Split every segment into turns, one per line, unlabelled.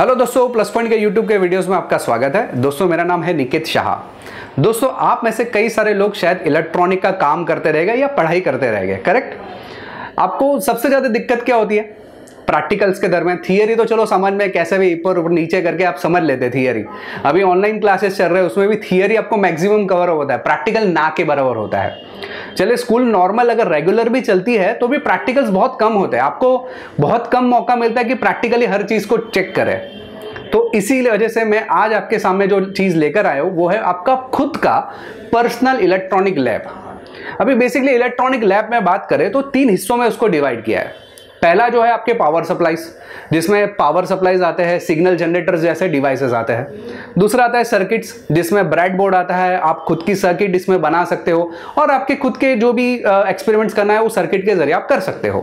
hello दोस्तों plus point के YouTube के वीडियोस में आपका स्वागत है दोस्तों मेरा नाम है निकित शाह दोस्तों आप में से कई सारे लोग शायद इलेक्ट्रॉनिक का काम करते रहेगा या पढ़ाई करते रह गए करेक्ट आपको सबसे ज़्यादा दिक्कत क्या होती है प्रैक्टिकल्स के दरमियान थियरी तो चलो समझ में कैसे भी ऊपर नीचे करके आप समझ लेते थियरी अभी ऑनलाइन क्लासेस चल रहे हैं उसमें भी थियरी आपको मैक्सिमम कवर होता है प्रैक्टिकल ना के बराबर होता है चले स्कूल नॉर्मल अगर रेगुलर भी चलती है तो भी प्रैक्टिकल्स बहुत कम होते हैं आपको बहुत कम मौका मिलता है कि प्रैक्टिकली हर चीज़ को चेक करें तो इसी वजह से मैं आज आपके सामने जो चीज़ लेकर आया हूँ वो है आपका खुद का पर्सनल इलेक्ट्रॉनिक लैब अभी बेसिकली इलेक्ट्रॉनिक लैब में बात करें तो तीन हिस्सों में उसको डिवाइड किया है पहला जो है आपके पावर सप्लाईज जिसमें पावर सप्लाईज आते हैं सिग्नल जनरेटर जैसे डिवाइसेस आते हैं दूसरा आता है सर्किट्स जिसमें ब्रेड बोर्ड आता है आप खुद की सर्किट इसमें बना सकते हो और आपके खुद के जो भी एक्सपेरिमेंट्स करना है वो सर्किट के जरिए आप कर सकते हो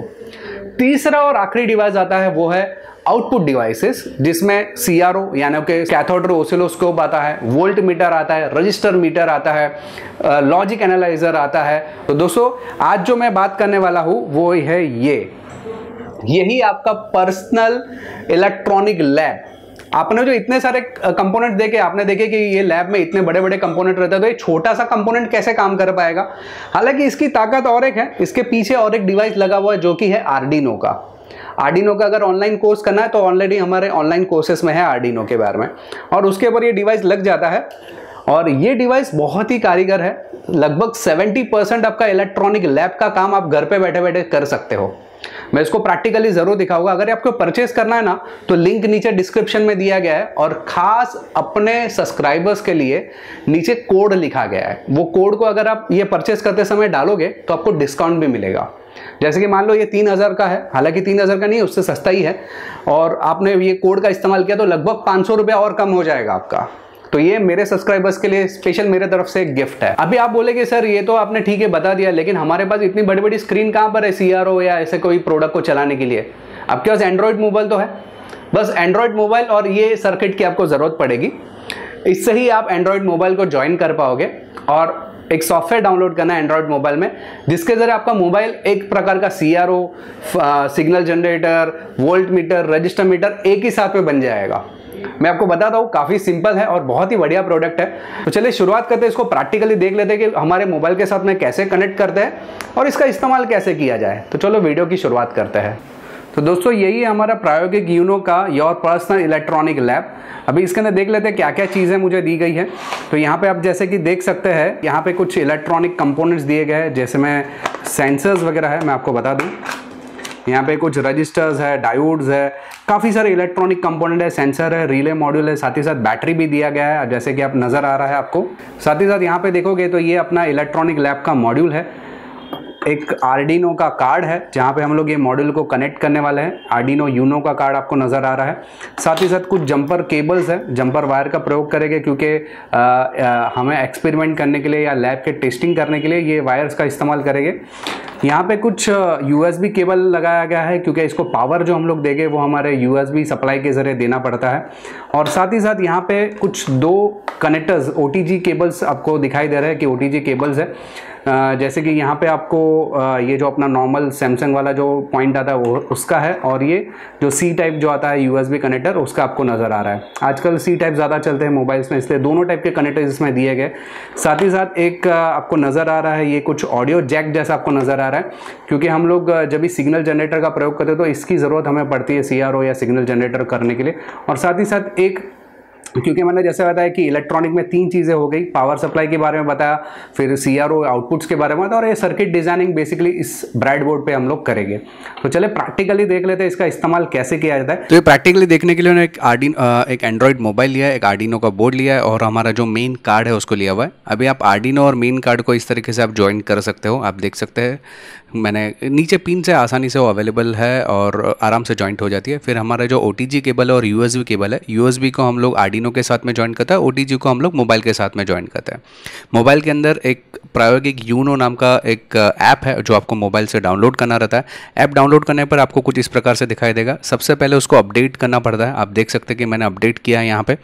तीसरा और आखिरी डिवाइस आता है वो है आउटपुट डिवाइसेस जिसमें सी आर ओ यानी कि कैथोडर ओसिलोस्कोप आता है वोल्ट मीटर आता है रजिस्टर मीटर आता है लॉजिक एनालाइजर आता है तो दोस्तों आज जो मैं बात करने वाला हूँ वो है ये यही आपका पर्सनल इलेक्ट्रॉनिक लैब आपने जो इतने सारे कंपोनेंट देखे आपने देखे कि ये लैब में इतने बड़े बड़े कंपोनेंट रहते हैं तो ये छोटा सा कंपोनेंट कैसे काम कर पाएगा हालांकि इसकी ताकत और एक है इसके पीछे और एक डिवाइस लगा हुआ है जो कि है आरडीनो का आरडीनो का अगर ऑनलाइन कोर्स करना है तो ऑलरेडी हमारे ऑनलाइन कोर्सेस में है आरडीनो के बारे में और उसके ऊपर ये डिवाइस लग जाता है और ये डिवाइस बहुत ही कारीगर है लगभग 70 परसेंट आपका इलेक्ट्रॉनिक लैब का काम आप घर पे बैठे बैठे कर सकते हो मैं इसको प्रैक्टिकली जरूर दिखाऊंगा अगर आपको परचेस करना है ना तो लिंक नीचे डिस्क्रिप्शन में दिया गया है और खास अपने सब्सक्राइबर्स के लिए नीचे कोड लिखा गया है वो कोड को अगर आप ये परचेस करते समय डालोगे तो आपको डिस्काउंट भी मिलेगा जैसे कि मान लो ये तीन हज़ार का है हालांकि तीन हज़ार का नहीं उससे सस्ता ही है और आपने ये कोड का इस्तेमाल किया तो लगभग पांच सौ रुपया और कम हो जाएगा आपका तो ये मेरे सब्सक्राइबर्स के लिए स्पेशल मेरे तरफ से एक गिफ्ट है अभी आप बोलेगे सर ये तो आपने ठीक है बता दिया लेकिन हमारे पास इतनी बड़ी बड़ी स्क्रीन कहाँ पर है सी या ऐसे कोई प्रोडक्ट को चलाने के लिए आपके पास एंड्रॉयड मोबाइल तो है बस एंड्रॉयड मोबाइल और ये सर्किट की आपको ज़रूरत पड़ेगी इससे ही आप एंड्रॉयड मोबाइल को ज्वाइन कर पाओगे और एक सॉफ्टवेयर डाउनलोड करना है एंड्रॉयड मोबाइल में जिसके ज़रिए आपका मोबाइल एक प्रकार का सी signal generator voltmeter register meter एक ही साथ में बन जाएगा मैं आपको बताता हूँ काफ़ी सिंपल है और बहुत ही बढ़िया प्रोडक्ट है तो चलिए शुरुआत करते हैं इसको प्रैक्टिकली देख लेते हैं कि हमारे मोबाइल के साथ में कैसे कनेक्ट करते हैं और इसका इस्तेमाल कैसे किया जाए तो चलो वीडियो की शुरुआत करते हैं तो दोस्तों यही है हमारा प्रायोगिक यूनो का योर पर्सनल इलेक्ट्रॉनिक लैब अभी इसके अंदर देख लेते हैं क्या क्या चीज़ें मुझे दी गई है तो यहाँ पे आप जैसे कि देख सकते हैं यहाँ पे कुछ इलेक्ट्रॉनिक कंपोनेंट्स दिए गए हैं जैसे मैं सेंसर्स वगैरह है मैं आपको बता दूँ यहाँ पे कुछ रजिस्टर्स है डायोड्स है काफ़ी सारे इलेक्ट्रॉनिक कंपोनेंट है सेंसर है रिले मॉड्यूल है साथ ही साथ बैटरी भी दिया गया है जैसे कि आप नज़र आ रहा है आपको साथ ही साथ यहाँ पे देखोगे तो ये अपना इलेक्ट्रॉनिक लैब का मॉड्यूल है एक आर्डिनो का कार्ड है जहाँ पे हम लोग ये मॉड्यूल को कनेक्ट करने वाले हैं आर्डिनो यूनो का कार्ड आपको नज़र आ रहा है साथ ही साथ कुछ जंपर केबल्स हैं जंपर वायर का प्रयोग करेंगे क्योंकि हमें एक्सपेरिमेंट करने के लिए या लैब के टेस्टिंग करने के लिए ये वायर्स का इस्तेमाल करेंगे यहाँ पे कुछ यू केबल लगाया गया है क्योंकि इसको पावर जो हम लोग देंगे वो हमारे यू सप्लाई के ज़रिए देना पड़ता है और साथ ही साथ यहाँ पे कुछ दो कनेक्टर्स ओ केबल्स आपको दिखाई दे रहे हैं कि ओ केबल्स है जैसे कि यहाँ पे आपको ये जो अपना नॉर्मल सैमसंग वाला जो पॉइंट आता है वो उसका है और ये जो सी टाइप जो आता है यूएसबी कनेक्टर उसका आपको नज़र आ रहा है आजकल सी टाइप ज़्यादा चलते हैं मोबाइल्स में इसलिए दोनों टाइप के कनेक्टर इसमें दिए गए साथ ही साथ एक आपको नज़र आ रहा है ये कुछ ऑडियो जैक जैसा आपको नज़र आ रहा है क्योंकि हम लोग जब भी सिग्नल जनरेटर का प्रयोग करते हैं तो इसकी ज़रूरत हमें पड़ती है सी या सिग्नल जनरेटर करने के लिए और साथ ही साथ एक क्योंकि मैंने जैसे बताया कि इलेक्ट्रॉनिक में तीन चीज़ें हो गई पावर सप्लाई के बारे में बताया फिर सी आउटपुट्स के बारे में बताया और ये सर्किट डिजाइनिंग बेसिकली इस ब्राइड बोर्ड पर हम लोग करेंगे तो चले प्रैक्टिकली देख लेते हैं इसका इस्तेमाल कैसे किया जाता है तो ये प्रैक्टिकली देखने के लिए उन्होंने एक आर्डिन एक एंड्रॉइड मोबाइल लिया है एक आर्डिनो का बोर्ड लिया है और हमारा जो मेन कार्ड है उसको लिया हुआ है अभी आप आर्डिनो और मेन कार्ड को इस तरीके से आप ज्वाइन कर सकते हो आप देख सकते हैं मैंने नीचे पिन से आसानी से वो अवेलेबल है और आराम से ज्वाइंट हो जाती है फिर हमारा जो ओ केबल है और यू केबल है यू को हम लोग आर आर्डिनो के साथ में ज्वाइन करता है ओ को हम लोग मोबाइल के साथ में ज्वाइन करते हैं मोबाइल के अंदर एक प्रायोगिक यूनो नाम का एक ऐप uh, है जो आपको मोबाइल से डाउनलोड करना रहता है ऐप डाउनलोड करने पर आपको कुछ इस प्रकार से दिखाई देगा सबसे पहले उसको अपडेट करना पड़ता है आप देख सकते हैं कि मैंने अपडेट किया है यहाँ पर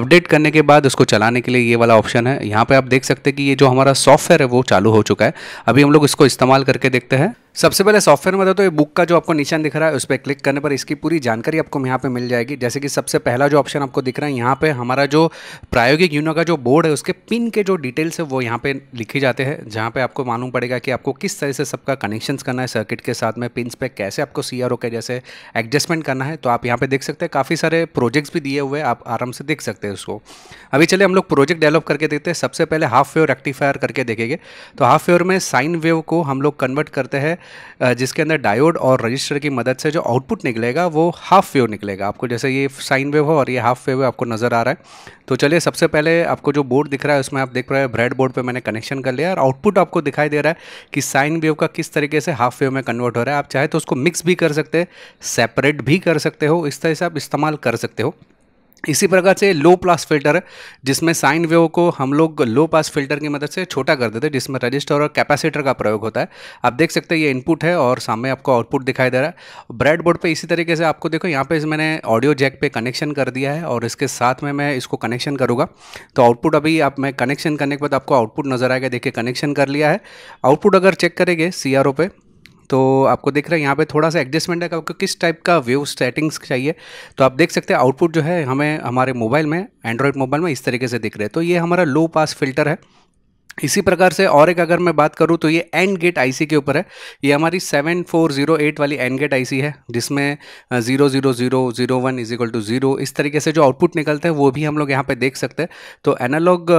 अपडेट करने के बाद उसको चलाने के लिए ये वाला ऑप्शन है यहाँ पर आप देख सकते हैं कि ये जो हमारा सॉफ्टवेयर है वो चालू हो चुका है अभी हम लोग इसको इस्तेमाल करके देखते हैं सबसे पहले सॉफ्टवेयर में तो ये बुक का जो आपको निशान दिख रहा है उस पर क्लिक करने पर इसकी पूरी जानकारी आपको यहाँ पे मिल जाएगी जैसे कि सबसे पहला जो ऑप्शन आपको दिख रहा है यहाँ पे हमारा जो प्रायोगिक यूनो का जो बोर्ड है उसके पिन के जो डिटेल्स है वो यहाँ पे लिखे जाते हैं जहाँ पे आपको मालूम पड़ेगा कि आपको किस तरह से सबका कनेक्शन करना है सर्किट के साथ में पिन पे कैसे आपको सी के जैसे एडजस्टमेंट करना है तो आप यहाँ पर देख सकते हैं काफ़ी सारे प्रोजेक्ट्स भी दिए हुए आप आराम से देख सकते हैं उसको अभी चले हम लोग प्रोजेक्ट डेवलप करके देखते हैं सबसे पहले हाफ वेव रेक्टिफायर करके देखेंगे तो हाफ वेव में साइन वेव को हम लोग कन्वर्ट करते हैं जिसके अंदर डायोड और रजिस्टर की मदद से जो आउटपुट निकलेगा वो हाफ वेव निकलेगा आपको जैसे ये साइन वेव हो और ये हाफ वेव आपको नज़र आ रहा है तो चलिए सबसे पहले आपको जो बोर्ड दिख रहा है उसमें आप देख रहे हैं ब्रेड बोर्ड पर मैंने कनेक्शन कर लिया और आउटपुट आपको दिखाई दे रहा है कि साइन वेव का किस तरीके से हाफ वेव में कन्वर्ट हो रहा है आप चाहे तो उसको मिक्स भी कर सकते हैं सेपरेट भी कर सकते हो इस तरह से आप इस्तेमाल कर सकते हो इसी प्रकार से लो पास फिल्टर है जिसमें साइन वेव को हम लोग लो पास फिल्टर की मदद से छोटा कर देते हैं जिसमें रजिस्टर और कैपेसिटर का प्रयोग होता है आप देख सकते हैं ये इनपुट है और सामने आपको आउटपुट दिखाई दे रहा है ब्रेड बोर्ड पर इसी तरीके से आपको देखो यहाँ पे मैंने ऑडियो जैक पे कनेक्शन कर दिया है और इसके साथ में मैं इसको कनेक्शन करूँगा तो आउटपुट अभी आप मैं कनेक्शन करने के बाद आपको आउटपुट नज़र आएगा देखिए कनेक्शन कर लिया है आउटपुट अगर चेक करेंगे सी आर पे तो आपको देख रहा है यहाँ पे थोड़ा सा एडजस्टमेंट है आपको किस टाइप का व्यू सेटिंग्स चाहिए तो आप देख सकते हैं आउटपुट जो है हमें हमारे मोबाइल में एंड्रॉयड मोबाइल में इस तरीके से दिख रहे हैं तो ये हमारा लो पास फिल्टर है इसी प्रकार से और एक अगर मैं बात करूं तो ये एंड गेट आईसी के ऊपर है ये हमारी 7408 वाली एंड गेट आईसी है जिसमें zero zero zero zero one is equal to zero इस तरीके से जो आउटपुट निकलता है वो भी हम लोग यहाँ पे देख सकते हैं तो analog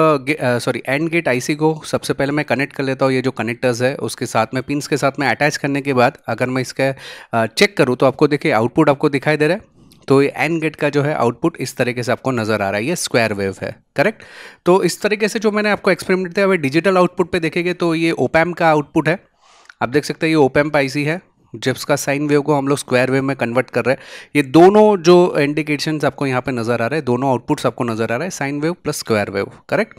sorry and gate IC को सबसे पहले मैं कनेक्ट कर लेता हूँ ये जो कनेक्टर्स है उसके साथ में पिन्स के साथ में अटैच करने के बाद अगर मैं इसका चेक करूँ तो आपको देखिए आउटपुट आपको दिखाई दे रहा है तो ये एन गेट का जो है आउटपुट इस तरीके से आपको नज़र आ रहा है ये स्क्वायर वेव है करेक्ट तो इस तरीके से जो मैंने आपको एक्सपेरिमेंट दिया अभी डिजिटल आउटपुट पे देखेंगे तो ये ओपैम का आउटपुट है आप देख सकते हैं ये ओपैम पाइसी है जिप्स का साइन वेव को हम लोग स्क्वायर वेव में कन्वर्ट कर रहे हैं ये दोनों जो इंडिकेशन आपको यहाँ पे नज़र आ रहे हैं दोनों आउटपुट्स आपको नज़र आ रहा है sine wave plus square wave correct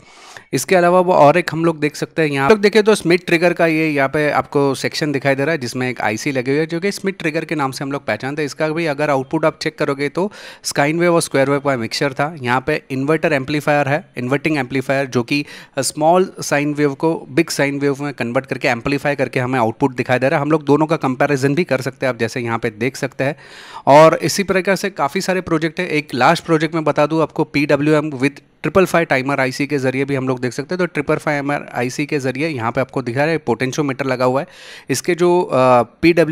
इसके अलावा वो और एक हम लोग देख सकते हैं यहाँ लोग देखिए तो स्मिथ ट्रिगर का ये यहाँ पे आपको सेक्शन दिखाई दे रहा है जिसमें एक आईसी लगी हुई है जो कि स्मिथ ट्रिगर के नाम से हम लोग पहचानते हैं इसका भी अगर आउटपुट आप चेक करोगे तो स्काइन वेव और स्क्वायर वेव का मिक्सर था यहाँ पे इन्वर्टर एम्पलीफायर है इन्वर्टिंग एम्पलीफायर जो कि स्मॉल साइन वेव को बिग साइन वेव में कन्वर्ट करके एम्पलीफाई करके हमें आउटपुट दिखाई दे रहा है हम लोग दोनों का कंपेरिजन कंपैरिजन भी कर सकते हैं आप जैसे यहाँ पे देख सकते हैं और इसी प्रकार से काफ़ी सारे प्रोजेक्ट है एक लास्ट प्रोजेक्ट में बता दूँ आपको P W M with triple five timer IC के जरिए भी हम लोग देख सकते हैं तो ट्रिपल फाइव एम आईसी के जरिए यहाँ पे आपको दिखा रहा है पोटेंशियोमीटर लगा हुआ है इसके जो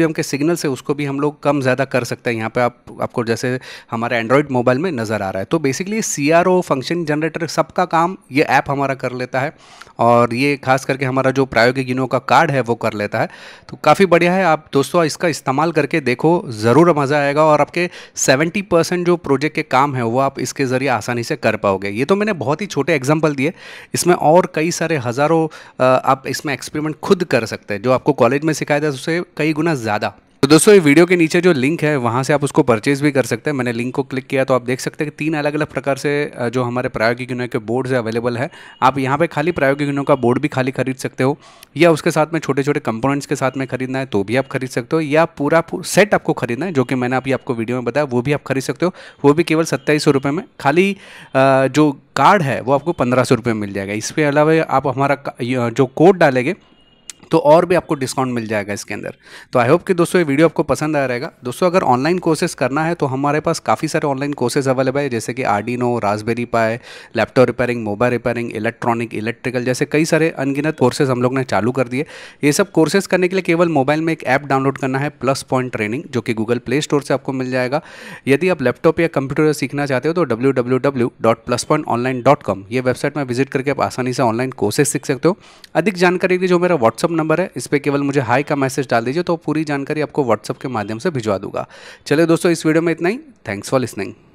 एम के सिग्नल्स है उसको भी हम लोग कम ज़्यादा कर सकते हैं यहाँ पे आप आपको जैसे हमारे एंड्रॉयड मोबाइल में नज़र आ रहा है तो बेसिकली सी फंक्शन जनरेटर सबका काम ये ऐप हमारा कर लेता है और ये खास करके हमारा जो प्रायोगिक इनो का कार्ड है वो कर लेता है तो काफ़ी बढ़िया है आप दोस्तों इसका इस्तेमाल करके देखो ज़रूर मज़ा आएगा और आपके सेवेंटी जो प्रोजेक्ट के काम है वो आप इसके ज़रिए आसानी से कर पाओगे ये तो मैंने बहुत ही छोटे एग्जाम्पल दिए इसमें और कई सारे हज़ारों आप इसमें एक्सपेरिमेंट खुद कर सकते हैं जो आपको कॉलेज में सिखाया जाए उससे कई गुना ज़्यादा तो दोस्तों ये वीडियो के नीचे जो लिंक है वहाँ से आप उसको परचेज भी कर सकते हैं मैंने लिंक को क्लिक किया तो आप देख सकते हैं कि तीन अलग अलग प्रकार से जो हमारे प्रायोगिक यूनिट के बोर्ड्स अवेलेबल है आप यहाँ पे खाली प्रायोगिक यूनिट का बोर्ड भी खाली खरीद सकते हो या उसके साथ में छोटे छोटे कंपोनेंट्स के साथ में खरीदना है तो भी आप खरीद सकते हो या पूरा सेट आपको खरीदना है जो कि मैंने अभी आपको वीडियो में बताया वो भी आप खरीद सकते हो वो भी केवल सत्ताईस में खाली जो कार्ड है वो आपको पंद्रह सौ रुपये मिल जाएगा इसके अलावा आप हमारा जो कोड डालेंगे तो और भी आपको डिस्काउंट मिल जाएगा इसके अंदर तो आई होप कि दोस्तों ये वीडियो आपको पसंद आ रहेगा दोस्तों अगर ऑनलाइन कोर्सेज करना है तो हमारे पास काफ़ी सारे ऑनलाइन कोर्सेज अवेलेबल है जैसे कि Arduino Raspberry Pi laptop repairing mobile repairing electronic electrical जैसे कई सारे अनगिनत कोर्सेज हम लोग ने चालू कर दिए ये सब कोर्सेज करने के लिए केवल मोबाइल में एक ऐप डाउनलोड करना है प्लस पॉइंट ट्रेनिंग जो कि गूगल प्ले स्टोर से आपको मिल जाएगा यदि आप लैपटॉप या कंप्यूटर सीखना चाहते हो तो डब्ल्यू ये वेबसाइट में विजिट करके आप आसानी से ऑनलाइन कोर्सेज सीख सकते हो अधिक जानकारी के लिए जो मेरा व्हाट्सअप नंबर नंबर है इस पर केवल मुझे हाई का मैसेज डाल दीजिए तो पूरी जानकारी आपको व्हाट्सअप के माध्यम से भिजवा दूंगा चलिए दोस्तों इस वीडियो में इतना ही थैंक्स फॉर लिसनिंग